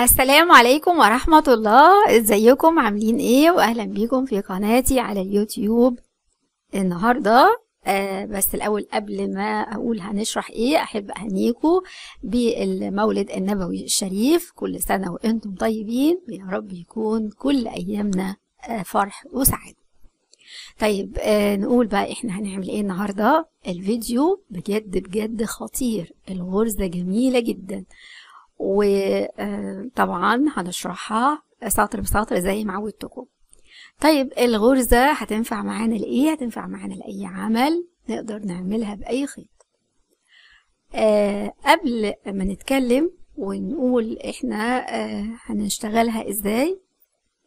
السلام عليكم ورحمة الله ازيكم عاملين ايه واهلا بيكم في قناتي على اليوتيوب النهاردة آه بس الاول قبل ما اقول هنشرح ايه احب اهنيكم بالمولد النبوي الشريف كل سنة وانتم طيبين يا رب يكون كل ايامنا آه فرح وسعادة طيب آه نقول بقى احنا هنعمل ايه النهارده الفيديو بجد بجد خطير الغرزه جميله جدا وطبعا آه، هنشرحها سطر بسطر زي ما عودتكم طيب الغرزة هتنفع معانا لإيه؟ هتنفع معانا لأي عمل نقدر نعملها بأي خيط آه قبل ما نتكلم ونقول احنا آه هنشتغلها ازاي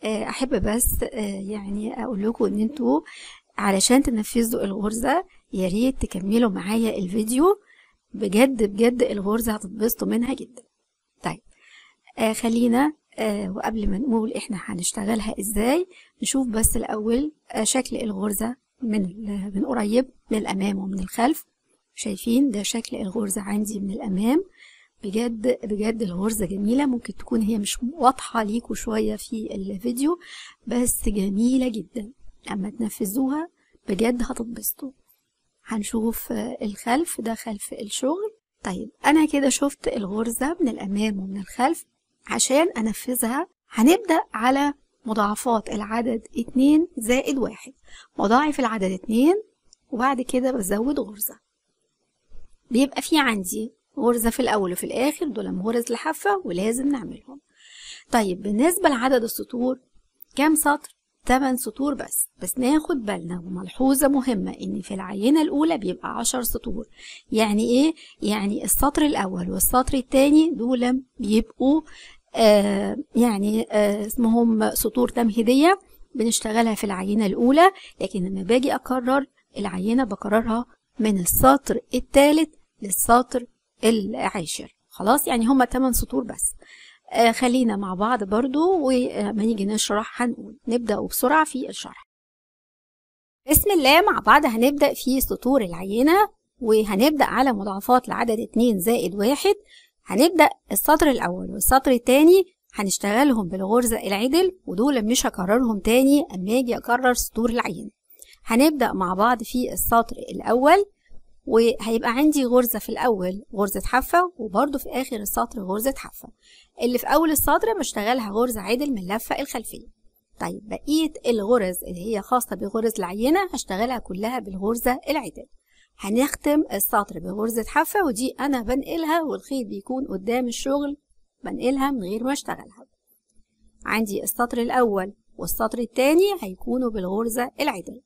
آه احب بس آه يعني اقول لكم ان انتوا علشان تنفذوا الغرزة ياريت تكملوا معايا الفيديو بجد بجد الغرزة هتتبسطوا منها جدا آه خلينا آه وقبل ما نقول احنا هنشتغلها ازاي نشوف بس الاول آه شكل الغرزة من من قريب من الامام ومن الخلف شايفين ده شكل الغرزة عندي من الامام بجد بجد الغرزة جميلة ممكن تكون هي مش واضحة ليكوا شوية في الفيديو بس جميلة جدا لما تنفذوها بجد هتتبسطوا هنشوف آه، الخلف ده خلف الشغل طيب انا كده شفت الغرزة من الامام ومن الخلف عشان أنفذها هنبدأ على مضاعفات العدد 2 زائد 1 مضاعف العدد 2 وبعد كده بزود غرزة بيبقى في عندي غرزة في الأول وفي الآخر دول غرز لحافة ولازم نعملهم طيب بالنسبة لعدد السطور كام سطر؟ 8 سطور بس بس ناخد بالنا وملحوظة مهمة إن في العينة الأولى بيبقى 10 سطور يعني إيه؟ يعني السطر الأول والسطر التاني دول بيبقوا آه يعني آه اسمهم سطور تمهيدية بنشتغلها في العينة الأولى لكن لما باجي أكرر العينة بكررها من السطر الثالث للسطر العاشر خلاص يعني هما 8 سطور بس آه خلينا مع بعض برضو وما نيجي نشرح هنقول نبدأ بسرعة في الشرح بسم الله مع بعض هنبدأ في سطور العينة وهنبدأ على مضاعفات لعدد 2 زائد 1 هنبدأ السطر الأول والسطر التاني هنشتغلهم بالغرزة العدل ودول مش هكررهم تاني أما أجي أكرر سطور العينة هنبدأ مع بعض في السطر الأول وهيبقى عندي غرزة في الأول غرزة حافة وبرده في آخر السطر غرزة حافة اللي في أول السطر بشتغلها غرزة عدل من اللفة الخلفية طيب بقية الغرز اللي هي خاصة بغرز العينة هشتغلها كلها بالغرزة العدل هنختم السطر بغرزة حافة ودي أنا بنقلها والخيط بيكون قدام الشغل بنقلها من غير ما اشتغلها عندي السطر الأول والسطر التاني هيكونوا بالغرزة العدل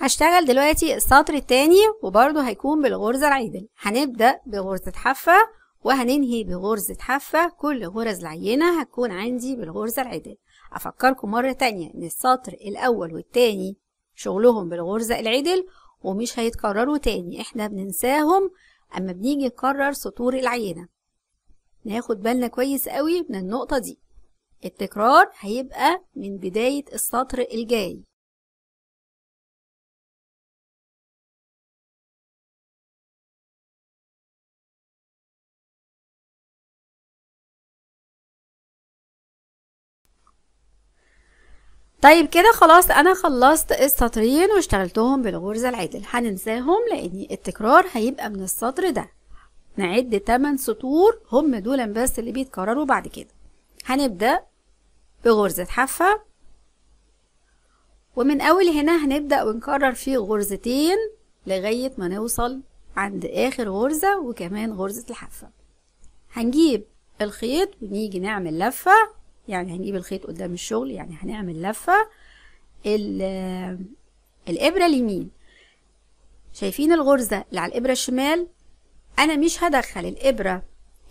هشتغل دلوقتي السطر التاني وبرضه هيكون بالغرزة العدل هنبدأ بغرزة حافة وهننهي بغرزة حافة كل غرز العينة هتكون عندي بالغرزة العدل أفكركم مرة تانية إن السطر الأول والتاني شغلهم بالغرزة العدل ومش هيتكرروا تاني إحنا بننساهم أما بنيجي نكرر سطور العينة ناخد بالنا كويس قوي من النقطة دي التكرار هيبقى من بداية السطر الجاي طيب كده خلاص انا خلصت السطرين واشتغلتهم بالغرزة العدل هننساهم لان التكرار هيبقى من السطر ده نعد 8 سطور هم دول بس اللي بيتكرروا بعد كده هنبدأ بغرزة حفة ومن اول هنا هنبدأ ونكرر فيه غرزتين لغاية ما نوصل عند اخر غرزة وكمان غرزة الحفة هنجيب الخيط ونيجي نعمل لفة يعني هنجيب الخيط قدام الشغل يعني هنعمل لفة آه، الإبرة اليمين شايفين الغرزة اللي على الإبرة الشمال أنا مش هدخل الإبرة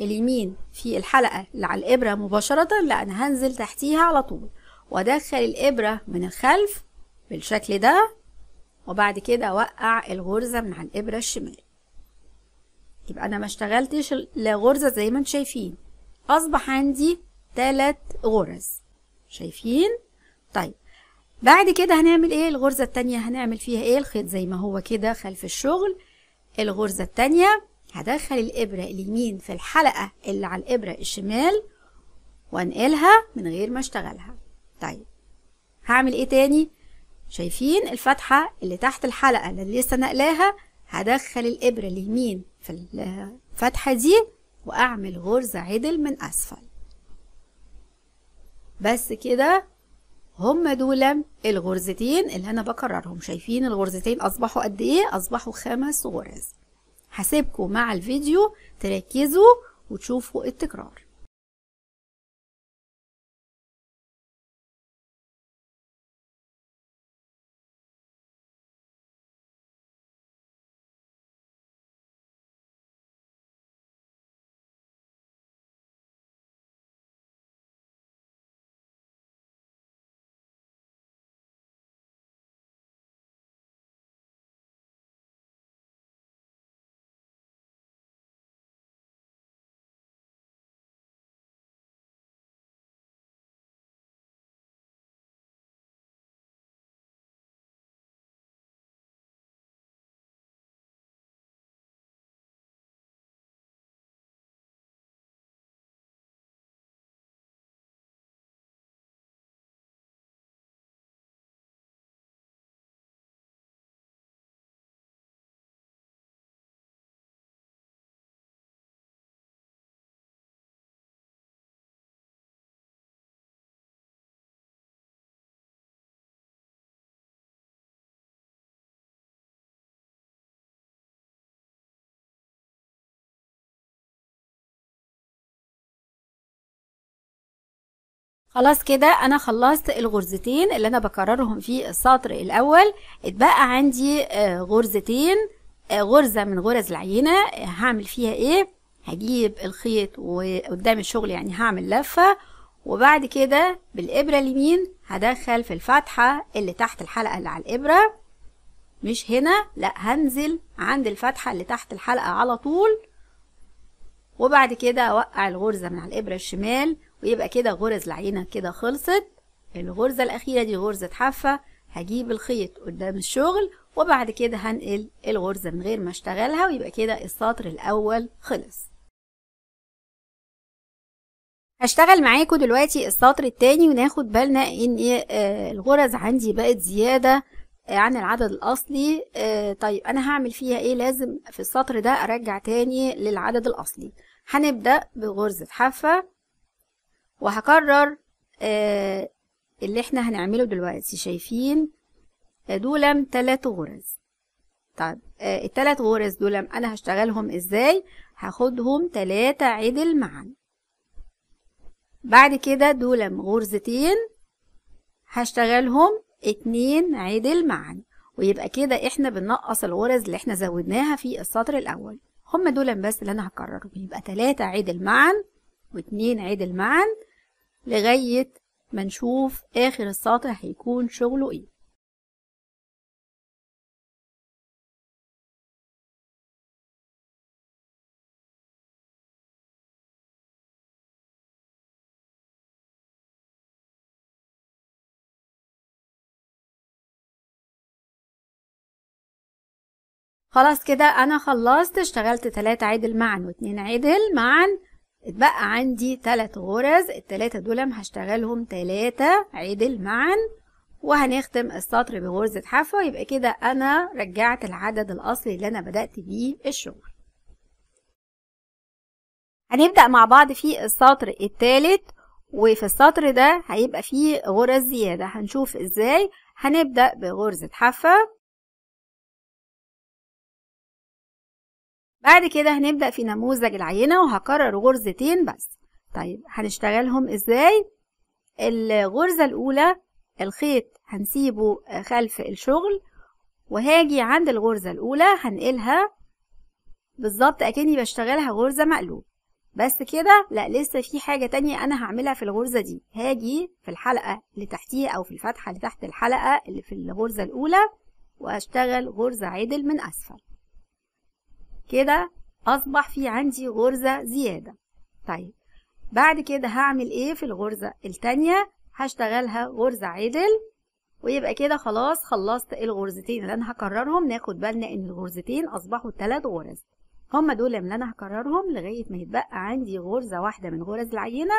اليمين في الحلقة اللي على الإبرة مباشرة لا أنا هنزل تحتيها على طول وأدخل الإبرة من الخلف بالشكل ده وبعد كده أوقع الغرزة من على الإبرة الشمال يبقى أنا ما اشتغلتش لا غرزة زي ما انتم شايفين أصبح عندي ثلاث غرز شايفين طيب بعد كده هنعمل ايه الغرزة التانية هنعمل فيها ايه الخيط زي ما هو كده خلف الشغل الغرزة التانية هدخل الإبرة اليمين في الحلقة اللي على الإبرة الشمال وانقلها من غير ما اشتغلها طيب هعمل ايه تاني شايفين الفتحة اللي تحت الحلقة اللي لسه نقلاها هدخل الإبرة اليمين في الفتحة دي وأعمل غرزة عدل من أسفل بس كده هم دول الغرزتين اللي انا بكررهم شايفين الغرزتين اصبحوا قد ايه اصبحوا خمس غرز هسيبكم مع الفيديو تركزوا وتشوفوا التكرار خلاص كده انا خلصت الغرزتين اللي انا بكررهم في السطر الاول اتبقى عندي آه، غرزتين آه، غرزة من غرز العينة هعمل فيها ايه هجيب الخيط وقدام الشغل يعني هعمل لفة وبعد كده بالإبرة اليمين هدخل في الفتحة اللي تحت الحلقة اللي على الإبرة مش هنا لا هنزل عند الفتحة اللي تحت الحلقة على طول وبعد كده أوقع الغرزة من على الإبرة الشمال ويبقى كده غرز العينة كده خلصت الغرزة الأخيرة دي غرزة حافة هجيب الخيط قدام الشغل وبعد كده هنقل الغرزة من غير ما اشتغلها ويبقى كده السطر الأول خلص هشتغل معاكم دلوقتي السطر التاني وناخد بالنا ان إيه، آه، الغرز عندي بقت زيادة آه، عن العدد الأصلي آه، طيب أنا هعمل فيها ايه لازم في السطر ده أرجع تاني للعدد الأصلي هنبدأ بغرزة حافة وهكرر آه اللي احنا هنعمله دلوقتي شايفين آه، دولم تلات غرز طيب آه التلات غرز دولم انا هشتغلهم ازاي هاخدهم تلاتة عدل معا بعد كده دولم غرزتين هشتغلهم اتنين عدل معا ويبقى كده احنا بننقص الغرز اللي احنا زودناها في السطر الاول هما دولم بس اللي انا هكررهم يبقى تلاتة عدل معا واتنين عدل معا لغاية ما نشوف آخر السطر هيكون شغله إيه خلاص كده انا خلصت اشتغلت 3 عدل معا و2 عدل معا اتبقى عندي تلات غرز التلاتة دول هشتغلهم تلاتة عدل معا وهنختم السطر بغرزة حافة يبقى كده أنا رجعت العدد الأصلي اللي أنا بدأت بيه الشغل هنبدأ مع بعض في السطر التالت وفي السطر ده هيبقى فيه غرز زيادة هنشوف ازاي هنبدأ بغرزة حافة بعد كده هنبدأ في نموذج العينة وهكرر غرزتين بس طيب هنشتغلهم ازاي الغرزة الأولى الخيط هنسيبه خلف الشغل وهاجي عند الغرزة الأولى هنقلها بالظبط أكني بشتغلها غرزة مقلوب بس كده لا لسه في حاجة تانية أنا هعملها في الغرزة دي هاجي في الحلقة اللي تحتيه أو في الفتحة اللي تحت الحلقة اللي في الغرزة الأولى وأشتغل غرزة عدل من أسفل كده أصبح في عندي غرزة زيادة طيب بعد كده هعمل إيه في الغرزة التانية هشتغلها غرزة عدل ويبقى كده خلاص خلصت الغرزتين اللي أنا هكررهم ناخد بالنا إن الغرزتين أصبحوا تلات غرز هما دول اللي أنا هكررهم لغاية ما يتبقى عندي غرزة واحدة من غرز العينة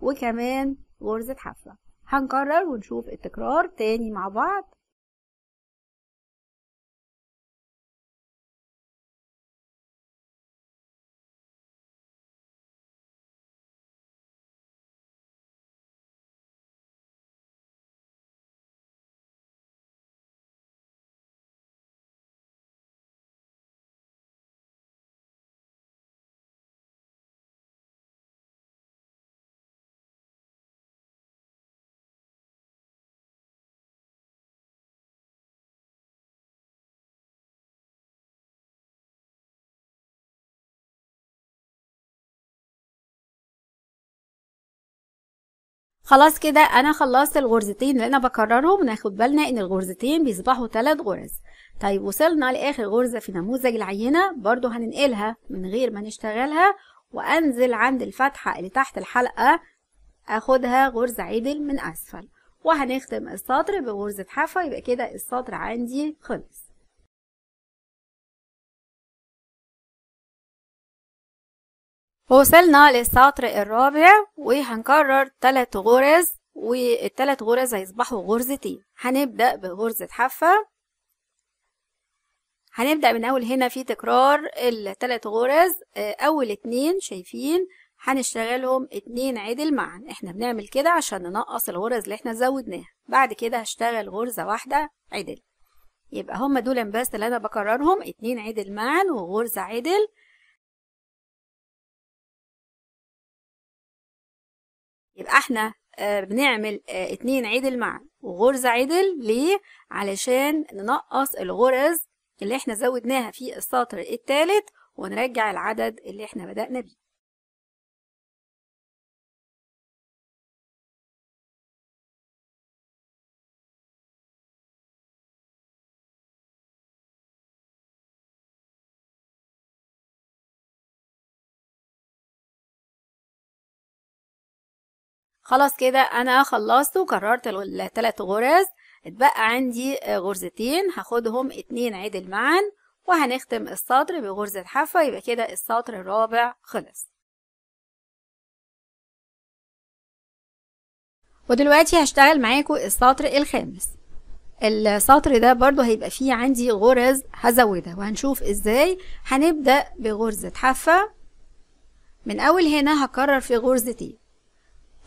وكمان غرزة حفلة هنكرر ونشوف التكرار تاني مع بعض خلاص كده انا خلصت الغرزتين اللي انا بكررهم ناخد بالنا ان الغرزتين بيصبحوا ثلاث غرز طيب وصلنا لاخر غرزه في نموذج العينه برضو هننقلها من غير ما نشتغلها وانزل عند الفتحه اللي تحت الحلقه اخدها غرزه عدل من اسفل وهنختم السطر بغرزه حافه يبقى كده السطر عندي خلص وصلنا للسطر الرابع وهنكرر تلات غرز والتلات غرز هيصبحوا غرزتين هنبدأ بغرزة حافة هنبدأ من أول هنا في تكرار التلات غرز آه، أول اتنين شايفين هنشتغلهم اتنين عدل معا احنا بنعمل كده عشان ننقص الغرز اللي احنا زودناها بعد كده هشتغل غرزة واحدة عدل يبقى هما دول بس اللي انا بكررهم اتنين عدل معا وغرزة عدل يبقى احنا آه، بنعمل آه، اتنين عدل مع وغرزة عدل ليه؟ علشان ننقص الغرز اللي احنا زودناها في السطر التالت ونرجع العدد اللي احنا بدأنا بيه خلاص كده انا خلصت وكررت الثلاث غرز اتبقى عندي غرزتين هاخدهم اتنين عدل معا وهنختم السطر بغرزة حافة يبقى كده السطر الرابع خلص ودلوقتي هشتغل معاكو السطر الخامس السطر ده برضو هيبقى فيه عندي غرز هزودها وهنشوف ازاي هنبدأ بغرزة حافة من اول هنا هكرر في غرزتين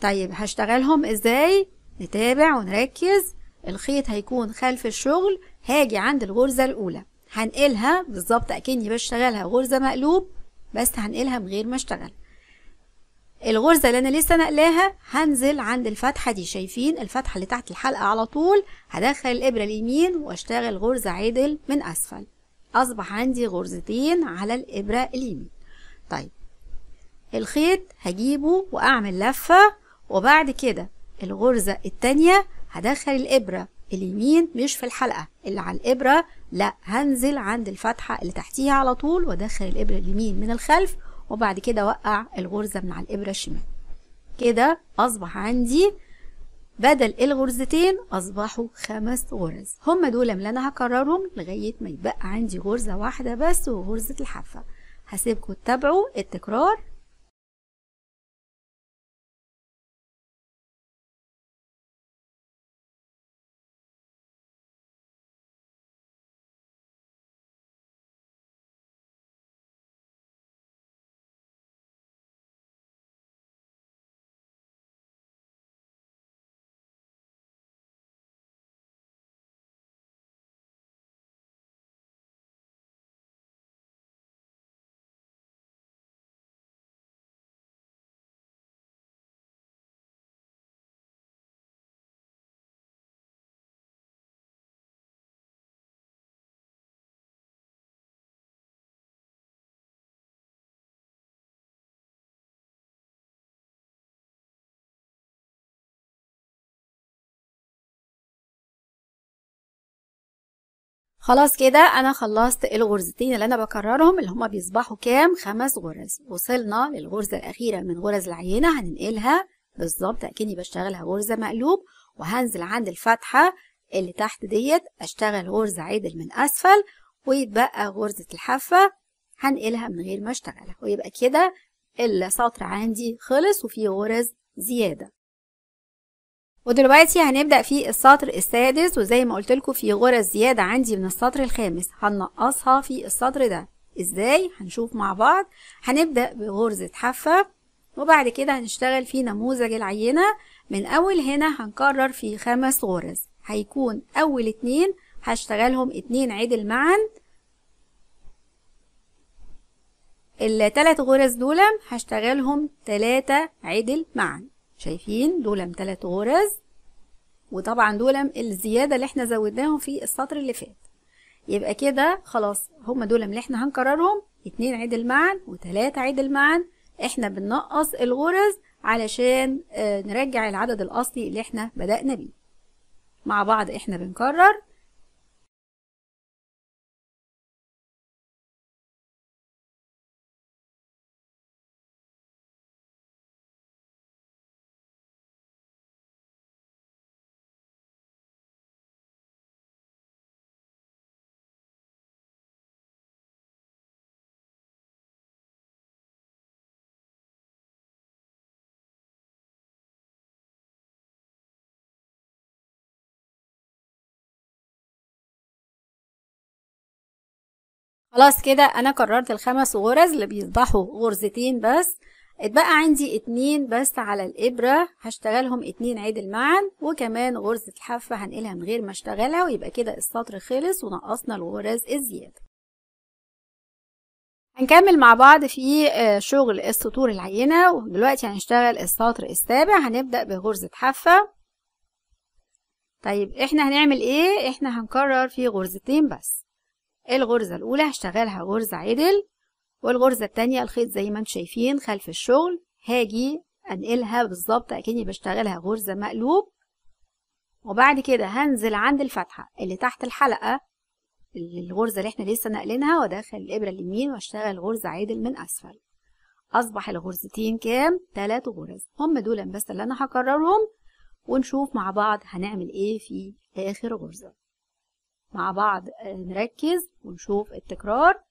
طيب هشتغلهم ازاي نتابع ونركز الخيط هيكون خلف الشغل هاجي عند الغرزة الأولى هنقلها بالظبط أكني بشتغلها غرزة مقلوب بس هنقلها من غير ما اشتغل الغرزة اللي أنا لسه نقلاها هنزل عند الفتحة دي شايفين الفتحة اللي تحت الحلقة على طول هدخل الإبرة اليمين واشتغل غرزة عدل من أسفل أصبح عندي غرزتين على الإبرة اليمين طيب الخيط هجيبه وأعمل لفة وبعد كده الغرزة التانية هدخل الإبرة اليمين مش في الحلقة اللي على الإبرة لا هنزل عند الفتحة اللي تحتيها على طول وادخل الإبرة اليمين من الخلف وبعد كده اوقع الغرزة من على الإبرة الشمال كده أصبح عندي بدل الغرزتين أصبحوا خمس غرز هما دول اللي أنا هكررهم لغاية ما يبقى عندي غرزة واحدة بس وغرزة الحافة هسيبكم تتابعوا التكرار خلاص كده انا خلصت الغرزتين اللي انا بكررهم اللي هما بيصبحوا كام خمس غرز وصلنا للغرزه الاخيره من غرز العينه هننقلها بالظبط اكني بشتغلها غرزه مقلوب وهنزل عند الفتحه اللي تحت ديت اشتغل غرزه عدل من اسفل ويتبقى غرزه الحافه هنقلها من غير ما اشتغلها ويبقى كده السطر عندي خلص وفيه غرز زياده ودلوقتي هنبدأ في السطر السادس وزي ما قلت في غرز زيادة عندي من السطر الخامس هنقصها في السطر ده ازاي هنشوف مع بعض هنبدأ بغرزة حافة وبعد كده هنشتغل في نموذج العينة من اول هنا هنكرر في خمس غرز هيكون اول اتنين هشتغلهم اتنين عدل معا التلات غرز دول هشتغلهم تلاتة عدل معا شايفين دولم تلات غرز وطبعا دولم الزياده اللي احنا زودناهم في السطر اللي فات يبقى كده خلاص هما دولم اللي احنا هنكررهم اتنين عدل معا وتلاته عدل معا احنا بننقص الغرز علشان آه، نرجع العدد الاصلي اللي احنا بدأنا بيه مع بعض احنا بنكرر خلاص كده انا كررت الخمس غرز اللي بيصبحوا غرزتين بس اتبقى عندي اتنين بس على الابرة هشتغلهم اتنين عدل معا وكمان غرزة الحفة هنقلها من غير ما اشتغلها ويبقى كده السطر خلص ونقصنا الغرز الزيادة هنكمل مع بعض في آه، شغل السطور العينة ودلوقتي هنشتغل السطر السابع هنبدأ بغرزة حفة طيب احنا هنعمل ايه احنا هنكرر في غرزتين بس الغرزة الأولى هشتغلها غرزة عدل والغرزة التانية الخيط زي ما انتم شايفين خلف الشغل هاجي أنقلها بالظبط أكني بشتغلها غرزة مقلوب وبعد كده هنزل عند الفتحة اللي تحت الحلقة الغرزة اللي احنا لسه ناقلينها وادخل الإبرة اليمين واشتغل غرزة عدل من أسفل أصبح الغرزتين كام؟ تلات غرز هم دول بس اللي أنا هكررهم ونشوف مع بعض هنعمل ايه في آخر غرزة مع بعض آه، نركز ونشوف التكرار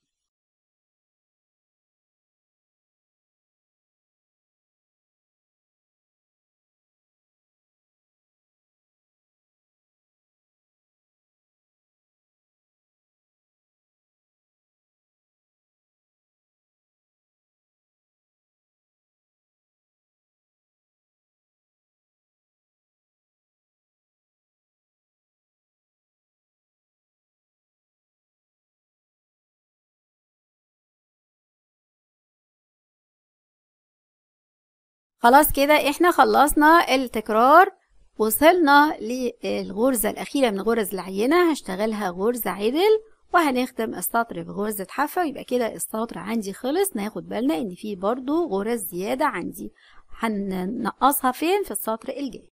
خلاص كده احنا خلصنا التكرار وصلنا للغرزة الأخيرة من غرز العينة هشتغلها غرزة عدل وهنختم السطر بغرزة حافة ويبقى كده السطر عندي خلص ناخد بالنا ان في برضو غرز زيادة عندي هننقصها فين في السطر الجاي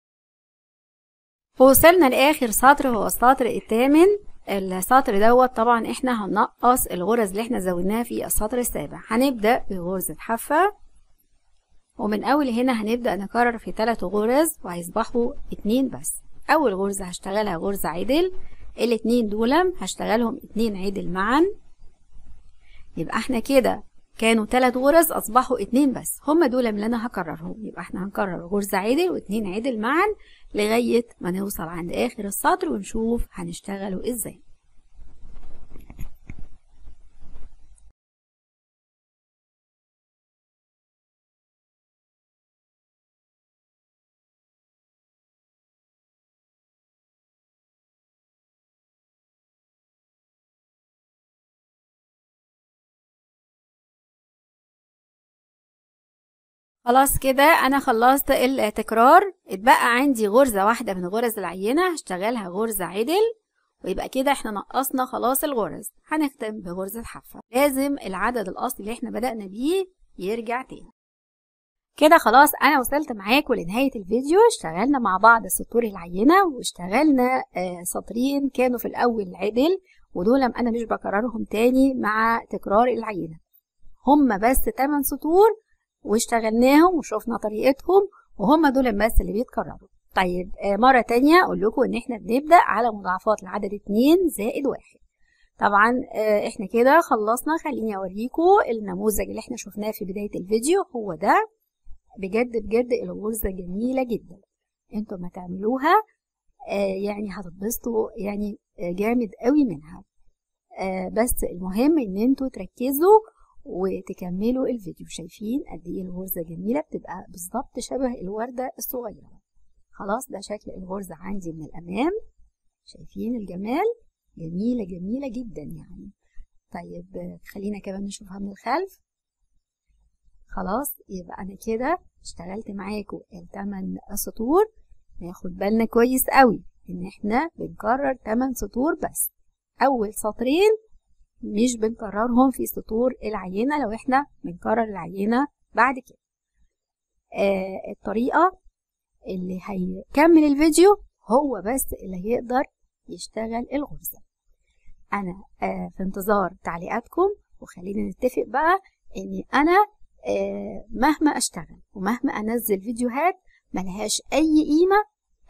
وصلنا لآخر سطر هو السطر الثامن السطر دوت طبعا احنا هننقص الغرز اللي احنا زودناها في السطر السابع هنبدأ بغرزة حافة ومن أول هنا هنبدأ نكرر في تلات غرز وهيصبحوا اتنين بس أول غرزة هشتغلها غرزة عدل الاتنين دول هشتغلهم اتنين عدل معا يبقى احنا كده كانوا تلات غرز أصبحوا اتنين بس هما دول اللي أنا هكررهم يبقى احنا هنكرر غرزة عدل واتنين عدل معا لغاية ما نوصل عند آخر السطر ونشوف هنشتغله ازاي خلاص كده انا خلصت التكرار اتبقى عندي غرزة واحدة من غرز العينة هشتغلها غرزة عدل ويبقى كده احنا نقصنا خلاص الغرز هنختم بغرزة حافة لازم العدد الاصلي اللي احنا بدأنا بيه يرجع تاني كده خلاص انا وصلت معاكم لنهايه الفيديو اشتغلنا مع بعض سطور العينه واشتغلنا آه، سطرين كانوا في الاول عدل ودول انا مش بكررهم تاني مع تكرار العينه هما بس 8 سطور واشتغلناهم وشوفنا طريقتهم وهم دول بس اللي بيتكرروا طيب آه، مرة تانية أقول لكم إن إحنا بنبدأ على مضاعفات العدد 2 زائد 1 طبعا آه، إحنا كده خلصنا خليني أوريكم النموذج اللي إحنا شفناه في بداية الفيديو هو ده بجد بجد الغرزة جميلة جدا انتوا ما تعملوها آه يعني هتتبسطوا يعني آه جامد قوي منها آه بس المهم ان انتوا تركزوا وتكملوا الفيديو شايفين قد ايه الغرزه جميله بتبقى بالظبط شبه الورده الصغيره خلاص ده شكل الغرزه عندي من الامام شايفين الجمال جميله جميله جدا يعني طيب خلينا كمان نشوفها من الخلف خلاص يبقى انا كده اشتغلت معاكم الثمان سطور ناخد بالنا كويس قوي ان احنا بنكرر ثمان سطور بس اول سطرين مش بنكررهم في سطور العينة لو احنا بنكرر العينة بعد كده آه الطريقة اللي هيكمل الفيديو هو بس اللي هيقدر يشتغل الغرزة أنا آه في انتظار تعليقاتكم وخلينا نتفق بقى إن أنا آه مهما أشتغل ومهما أنزل فيديوهات ملهاش أي قيمة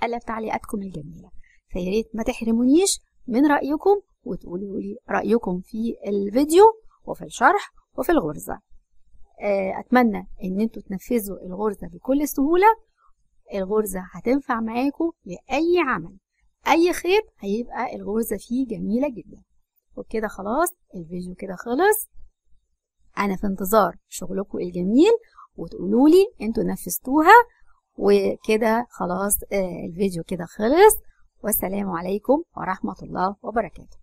إلا بتعليقاتكم الجميلة فياريت ما تحرمونيش من رأيكم وتقولوا لي رأيكم في الفيديو وفي الشرح وفي الغرزة آه، أتمنى إن أنتوا تنفذوا الغرزة بكل سهولة الغرزة هتنفع معاكم لأي عمل أي خيط هيبقى الغرزة فيه جميلة جدا وبكده خلاص الفيديو كده خلص أنا في انتظار شغلكم الجميل وتقولوا لي أنتوا نفذتوها وكده خلاص آه، الفيديو كده خلص والسلام عليكم ورحمة الله وبركاته